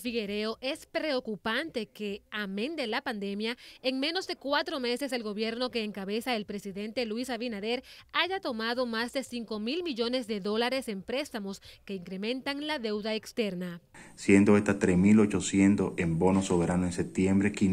Figuereo, es preocupante que, amén de la pandemia, en menos de cuatro meses el gobierno que encabeza el presidente Luis Abinader haya tomado más de 5 mil millones de dólares en préstamos que incrementan la deuda externa. Siendo esta 3.800 en bonos soberanos en septiembre,